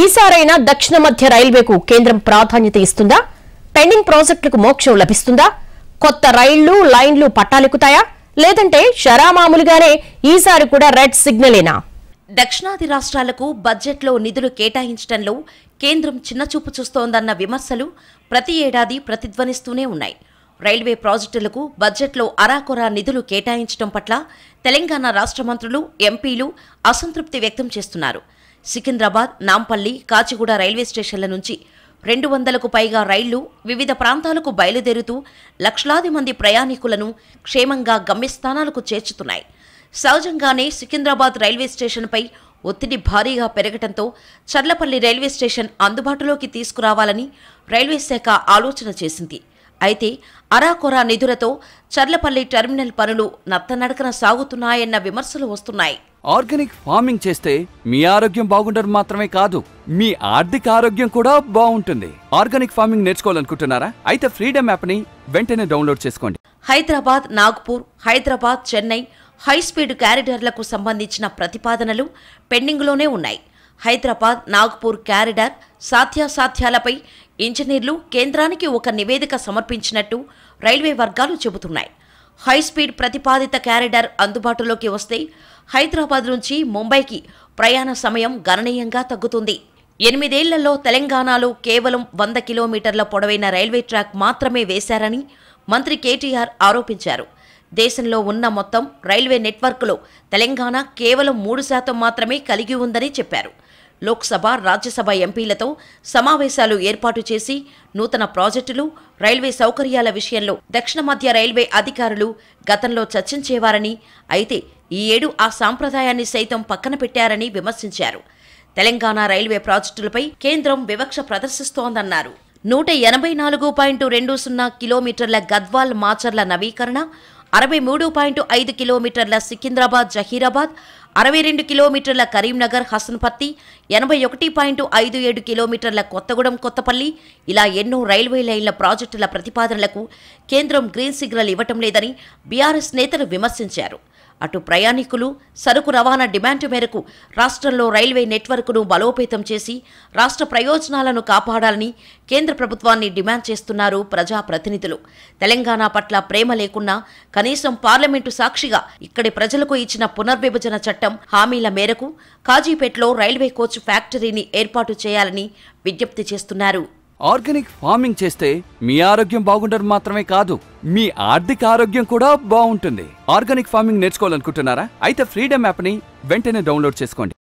ఈసారైనా దక్షిణ మధ్య రైల్వేకు కేంద్రం ప్రాధాన్యత ఇస్తుందా పెండింగ్ ప్రాజెక్టులకు మోక్షం లభిస్తుందా కొత్త రైళ్లు లైన్లు పట్టాలెక్కుతాయా లేదంటే షరామామూలుగానే ఈసారి కూడా రెడ్ సిగ్నలేనా దక్షిణాది రాష్ట్రాలకు బడ్జెట్లో నిధులు కేటాయించడంలో కేంద్రం చిన్నచూపు చూస్తోందన్న విమర్శలు ప్రతి ఏడాది ప్రతిధ్వనిస్తూనే ఉన్నాయి రైల్వే ప్రాజెక్టులకు బడ్జెట్లో అరాకొరా నిధులు కేటాయించడం పట్ల తెలంగాణ రాష్ట్ర మంత్రులు ఎంపీలు అసంతృప్తి వ్యక్తం చేస్తున్నారు సికింద్రాబాద్ నాంపల్లి కాచిగూడ రైల్వే స్టేషన్ల నుంచి రెండు వందలకు పైగా రైళ్లు వివిధ ప్రాంతాలకు బయలుదేరుతూ లక్షలాది మంది ప్రయాణికులను క్షేమంగా గమ్యస్థానాలకు చేర్చుతున్నాయి సహజంగానే సికింద్రాబాద్ రైల్వే స్టేషన్పై ఒత్తిడి భారీగా పెరగటంతో చర్లపల్లి రైల్వే స్టేషన్ అందుబాటులోకి తీసుకురావాలని రైల్వే శాఖ ఆలోచన చేసింది అయితే అరాకొరా నిధులతో చర్లపల్లి టెర్మినల్ పనులు నత్తనడకన సాగుతున్నాయన్న విమర్శలు వస్తున్నాయి ఆర్గానిక్ ఫార్మింగ్ చేస్తే మీ ఆరోగ్యం బాగుండడం మాత్రమే కాదు మీ ఆర్థిక ఆరోగ్యం కూడా బాగుంటుంది ఆర్గానిక్ ఫార్మింగ్ నేర్చుకోవాలనుకుంటున్నారా అయితే ఫ్రీడమ్ యాప్ని వెంటనే డౌన్లోడ్ చేసుకోండి హైదరాబాద్ నాగ్పూర్ హైదరాబాద్ చెన్నై హైస్పీడ్ క్యారిడర్లకు సంబంధించిన ప్రతిపాదనలు పెండింగ్లోనే ఉన్నాయి హైదరాబాద్ నాగ్పూర్ క్యారిడార్ సాధ్యాసాధ్యాలపై ఇంజనీర్లు కేంద్రానికి ఒక నివేదిక సమర్పించినట్టు రైల్వే వర్గాలు చెబుతున్నాయి హైస్పీడ్ ప్రతిపాదిత క్యారిడార్ అందుబాటులోకి వస్తే హైదరాబాద్ నుంచి ముంబైకి ప్రయాణ సమయం గణనీయంగా తగ్గుతుంది ఎనిమిదేళ్లలో తెలంగాణలో కేవలం వంద కిలోమీటర్ల పొడవైన రైల్వే ట్రాక్ మాత్రమే వేశారని మంత్రి కేటీఆర్ ఆరోపించారు దేశంలో ఉన్న మొత్తం రైల్వే నెట్వర్క్లో తెలంగాణ కేవలం మూడు శాతం మాత్రమే కలిగి ఉందని చెప్పారు లోక్సభ రాజ్యసభ ఎంపీలతో సమావేశాలు ఏర్పాటు చేసి నూతన ప్రాజెక్టులు రైల్వే సౌకర్యాల విషయంలో దక్షిణ మధ్య రైల్వే అధికారులు గతంలో చర్చించేవారని అయితే ఈ ఏడు ఆ సాంప్రదాయాన్ని సైతం పక్కన పెట్టారని విమర్శించారు తెలంగాణ రైల్వే ప్రాజెక్టులపై కేంద్రం వివక్ష ప్రదర్శిస్తోందన్నారు నూట ఎనభై నాలుగు పాయింట్ రెండు సున్నా కిలోమీటర్ల గద్వాల్ మాచర్ల నవీకరణ అరవై మూడు పాయింట్ ఐదు కిలోమీటర్ల సికింద్రాబాద్ జహీరాబాద్ అరవై రెండు కిలోమీటర్ల కరీంనగర్ హసన్పత్తి ఎనభై ఒకటి పాయింట్ ఐదు ఏడు కిలోమీటర్ల కొత్తగూడెం కొత్తపల్లి ఇలా ఎన్నో రైల్వే లైన్ల ప్రాజెక్టుల ప్రతిపాదనలకు కేంద్రం గ్రీన్ సిగ్నల్ ఇవ్వటం లేదని బీఆర్ఎస్ నేతలు విమర్శించారు అటు ప్రయాణికులు సరుకు రవాణా డిమాండ్ మేరకు రాష్ట్రంలో రైల్వే నెట్వర్క్ను బలోపేతం చేసి రాష్ట్ర ప్రయోజనాలను కాపాడాలని కేంద్ర ప్రభుత్వాన్ని డిమాండ్ చేస్తున్నారు ప్రజాప్రతినిధులు తెలంగాణ పట్ల ప్రేమ లేకున్నా కనీసం పార్లమెంటు సాక్షిగా ఇక్కడి ప్రజలకు ఇచ్చిన పునర్విభజన చట్టం హామీల మేరకు కాజీపేటలో రైల్వే కోచ్ ఫ్యాక్టరీని ఏర్పాటు చేయాలని విజ్ఞప్తి చేస్తున్నారు ఆర్గానిక్ ఫార్మింగ్ చేస్తే మీ ఆరోగ్యం బాగుండడం మాత్రమే కాదు మీ ఆర్థిక ఆరోగ్యం కూడా బాగుంటుంది ఆర్గానిక్ ఫార్మింగ్ నేర్చుకోవాలనుకుంటున్నారా అయితే ఫ్రీడమ్ యాప్ని వెంటనే డౌన్లోడ్ చేసుకోండి